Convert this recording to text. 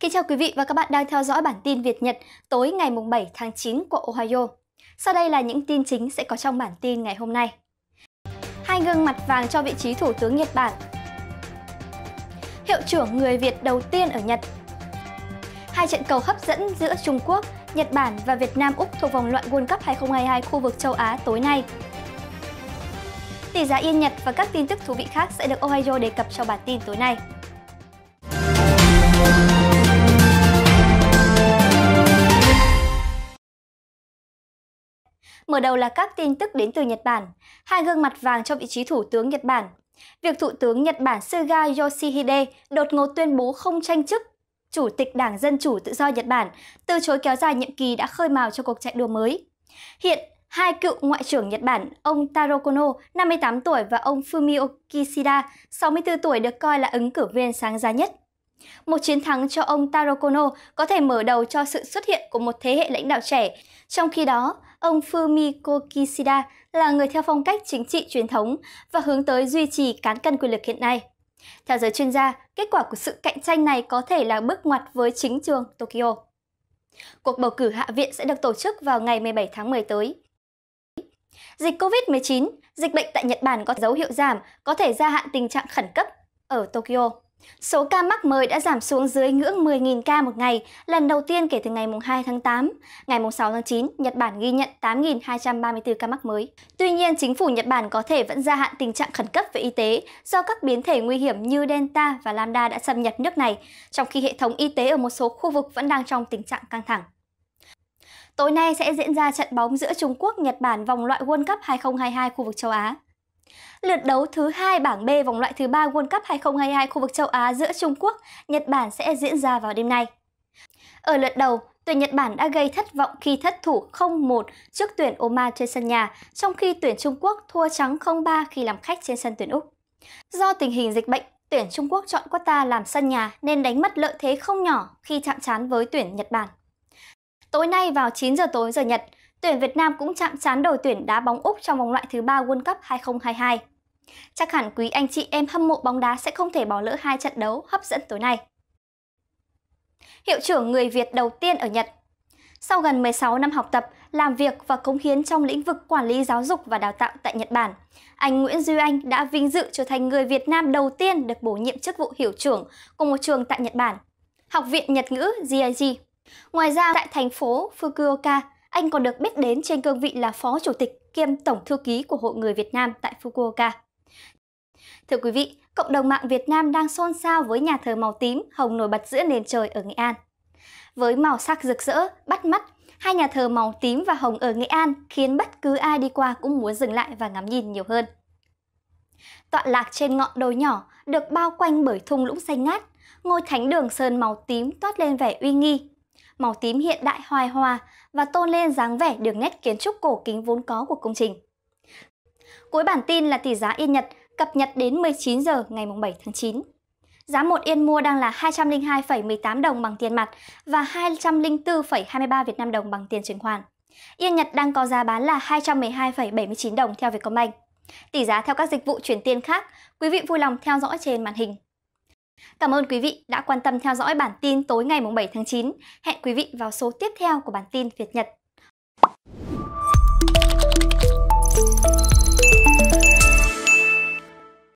Kính chào quý vị và các bạn đang theo dõi bản tin Việt Nhật tối ngày 7 tháng 9 của Ohio. Sau đây là những tin chính sẽ có trong bản tin ngày hôm nay. Hai gương mặt vàng cho vị trí Thủ tướng Nhật Bản Hiệu trưởng người Việt đầu tiên ở Nhật Hai trận cầu hấp dẫn giữa Trung Quốc, Nhật Bản và Việt Nam Úc thuộc vòng loại World Cup 2022 khu vực châu Á tối nay. Tỷ giá Yên Nhật và các tin tức thú vị khác sẽ được Ohio đề cập trong bản tin tối nay. Mở đầu là các tin tức đến từ Nhật Bản. Hai gương mặt vàng cho vị trí thủ tướng Nhật Bản. Việc Thủ tướng Nhật Bản Suga Yoshihide đột ngột tuyên bố không tranh chức Chủ tịch Đảng Dân Chủ Tự do Nhật Bản từ chối kéo dài nhiệm kỳ đã khơi mào cho cuộc chạy đua mới. Hiện, hai cựu Ngoại trưởng Nhật Bản, ông Taro Kono, 58 tuổi và ông Fumio Kishida, 64 tuổi được coi là ứng cử viên sáng giá nhất. Một chiến thắng cho ông Taro Kono có thể mở đầu cho sự xuất hiện của một thế hệ lãnh đạo trẻ. Trong khi đó, ông Fumiko Kishida là người theo phong cách chính trị truyền thống và hướng tới duy trì cán cân quyền lực hiện nay. Theo giới chuyên gia, kết quả của sự cạnh tranh này có thể là bước ngoặt với chính trường Tokyo. Cuộc bầu cử hạ viện sẽ được tổ chức vào ngày 17 tháng 10 tới. Dịch COVID-19, dịch bệnh tại Nhật Bản có dấu hiệu giảm, có thể gia hạn tình trạng khẩn cấp ở Tokyo. Số ca mắc mới đã giảm xuống dưới ngưỡng 10.000 ca một ngày, lần đầu tiên kể từ ngày 2 tháng 8. Ngày 6 tháng 9, Nhật Bản ghi nhận 8.234 ca mắc mới. Tuy nhiên, chính phủ Nhật Bản có thể vẫn gia hạn tình trạng khẩn cấp về y tế do các biến thể nguy hiểm như Delta và Lambda đã xâm nhập nước này, trong khi hệ thống y tế ở một số khu vực vẫn đang trong tình trạng căng thẳng. Tối nay sẽ diễn ra trận bóng giữa Trung Quốc-Nhật Bản vòng loại World Cup 2022 khu vực châu Á. Lượt đấu thứ hai bảng B vòng loại thứ ba World Cup 2022 khu vực châu Á giữa Trung Quốc, Nhật Bản sẽ diễn ra vào đêm nay. Ở lượt đầu, tuyển Nhật Bản đã gây thất vọng khi thất thủ 0-1 trước tuyển Oman trên sân nhà, trong khi tuyển Trung Quốc thua trắng 0-3 khi làm khách trên sân tuyển Úc. Do tình hình dịch bệnh, tuyển Trung Quốc chọn Qatar làm sân nhà nên đánh mất lợi thế không nhỏ khi chạm trán với tuyển Nhật Bản. Tối nay vào 9 giờ tối giờ Nhật, tuyển Việt Nam cũng chạm trán đội tuyển đá bóng Úc trong vòng loại thứ ba World Cup 2022. Chắc hẳn quý anh chị em hâm mộ bóng đá sẽ không thể bỏ lỡ hai trận đấu hấp dẫn tối nay. Hiệu trưởng người Việt đầu tiên ở Nhật Sau gần 16 năm học tập, làm việc và cống hiến trong lĩnh vực quản lý giáo dục và đào tạo tại Nhật Bản, anh Nguyễn Duy Anh đã vinh dự trở thành người Việt Nam đầu tiên được bổ nhiệm chức vụ hiệu trưởng của một trường tại Nhật Bản Học viện Nhật ngữ JIG. Ngoài ra, tại thành phố Fukuoka, anh còn được biết đến trên cương vị là Phó Chủ tịch kiêm Tổng Thư ký của Hội Người Việt Nam tại Fukuoka. Thưa quý vị, cộng đồng mạng Việt Nam đang xôn xao với nhà thờ màu tím hồng nổi bật giữa nền trời ở Nghệ An. Với màu sắc rực rỡ, bắt mắt, hai nhà thờ màu tím và hồng ở Nghệ An khiến bất cứ ai đi qua cũng muốn dừng lại và ngắm nhìn nhiều hơn. Tọa lạc trên ngọn đồi nhỏ, được bao quanh bởi thung lũng xanh ngát, ngôi thánh đường sơn màu tím toát lên vẻ uy nghi, màu tím hiện đại hoài hòa và tôn lên dáng vẻ đường nét kiến trúc cổ kính vốn có của công trình. Cuối bản tin là tỷ giá Yên Nhật cập nhật đến 19 giờ ngày 7 tháng 9. Giá 1 yên mua đang là 202,18 đồng bằng tiền mặt và 204,23 Việt Nam đồng bằng tiền chuyển khoản. Yên Nhật đang có giá bán là 212,79 đồng theo Vietcombank. Tỷ giá theo các dịch vụ chuyển tiền khác, quý vị vui lòng theo dõi trên màn hình. Cảm ơn quý vị đã quan tâm theo dõi bản tin tối ngày 7 tháng 9. Hẹn quý vị vào số tiếp theo của bản tin Việt Nhật